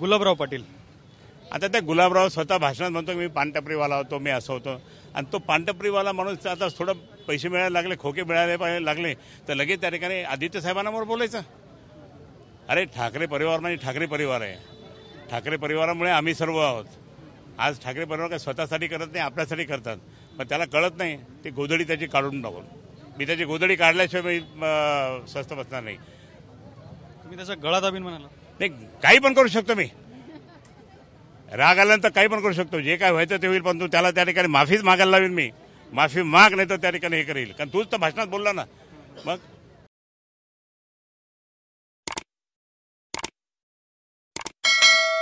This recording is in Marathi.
गुलाबराव पाटील आता त्या गुलाबराव स्वतः भाषणात म्हणतो मी पानटपरीवाला होतो मी असं होतो आणि तो पानटपरीवाला माणूस आता थोडं पैसे मिळायला लागले खोके मिळायला लागले तर लगेच त्या ठिकाणी आदित्य साहेबांना बोलायचं अरे ठाकरे परिवार म्हणजे ठाकरे परिवार आहे ठाकरे परिवारामुळे आम्ही सर्व आहोत आज ठाकरे परिवार काय स्वतःसाठी करत नाही आपल्यासाठी करतात पण त्याला कळत नाही ती गोधडी त्याची काढून टाकून मी त्याची गोधडी काढल्याशिवाय मी स्वस्त बसणार नाही तुम्ही त्याचा गळा दाबीन म्हणाला नाही काही पण करू शकतो मी राग आल्यानंतर काही पण करू शकतो जे काय व्हायचं ते होईल पण तू त्याला त्या ठिकाणी माफीच मागायला लावीन मी माफी माग नाही तर त्या ठिकाणी हे करेल कारण तूच तर भाषणात बोलला ना मग